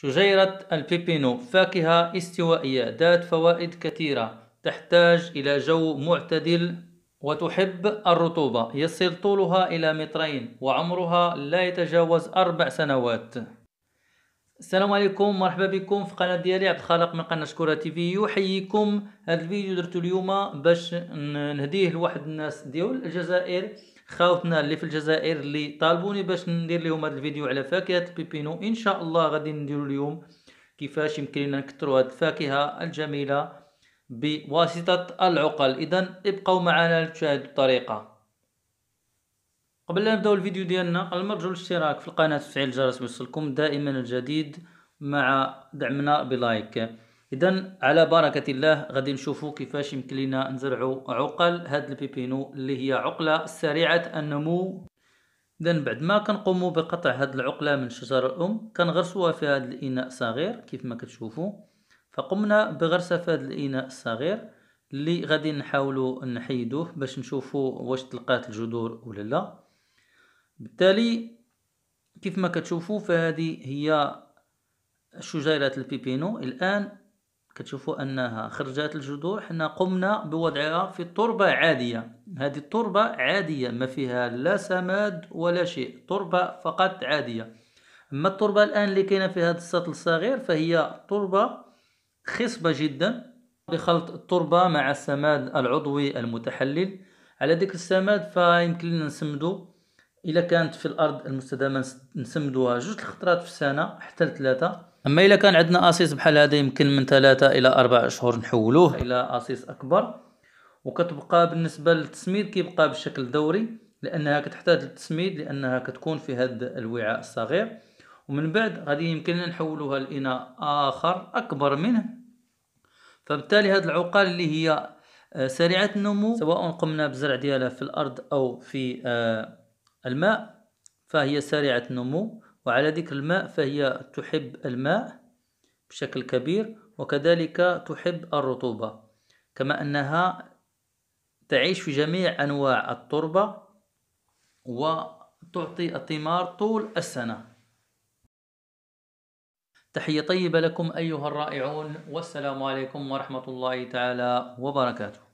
شجيرة البيبينو فاكهة استوائية ذات فوائد كثيرة تحتاج إلى جو معتدل وتحب الرطوبة يصل طولها إلى مترين وعمرها لا يتجاوز أربع سنوات السلام عليكم مرحبا بكم في قناه ديالي عبد الخالق من قناه شكوره تي في يحييكم هذا الفيديو درتو اليوم باش نهديه لواحد الناس ديال الجزائر خاوتنا اللي في الجزائر اللي طالبوني باش ندير لهم هذا الفيديو على فاكهه البيبينو ان شاء الله غادي نديرو اليوم كيفاش يمكن لنا نكثروا هذه الفاكهه الجميله بواسطه العقل اذا ابقوا معنا لتشاهدوا الطريقه قبل لا نبداو الفيديو ديالنا المرجو الاشتراك في القناه وتفعيل الجرس يوصلكم دائما الجديد مع دعمنا بلايك اذا على بركه الله غادي نشوفوا كيفاش يمكن لنا نزرعوا عقل هاد البيبينو اللي هي عقله سريعه النمو اذا بعد ما كنقوموا بقطع هاد العقله من الشجره الام كنغرسوها في هاد الاناء الصغير كيف ما كتشوفوا فقمنا بغرسها في هاد الاناء الصغير اللي غادي نحاولوا نحيدوه باش نشوفوا واش تلقات الجذور ولا لا بالتالي كيف ما كتشوفوا فهذه هي شجيرة البيبينو الآن كتشوفوا أنها خرجات الجذور حنا قمنا بوضعها في تربه عادية هذه التربة عادية ما فيها لا سماد ولا شيء تربة فقط عادية أما التربة الآن اللي كاينة في هذا السطل الصغير فهي تربة خصبة جدا بخلط التربة مع السماد العضوي المتحلل على ذكر السماد فيمكن لنا نسمدو الا كانت في الارض المستدامه نسمدوها جوج الخطرات في السنه حتى لثلاثه اما الا كان عندنا اسيس بحال هذا يمكن من ثلاثه الى اربع اشهر نحولوه الى اسيس اكبر وكتبقى بالنسبه للتسميد كيبقى بشكل دوري لانها كتحتاج للتسميد لانها كتكون في هذا الوعاء الصغير ومن بعد غادي يمكننا نحولوها لاناء اخر اكبر منه فبالتالي هذه العقال اللي هي آه، سريعه النمو سواء قمنا بزرع ديالها في الارض او في آه، الماء فهي سريعة النمو وعلى ذكر الماء فهي تحب الماء بشكل كبير وكذلك تحب الرطوبة كما أنها تعيش في جميع أنواع التربة وتعطي الثمار طول السنة تحية طيبة لكم أيها الرائعون والسلام عليكم ورحمة الله تعالى وبركاته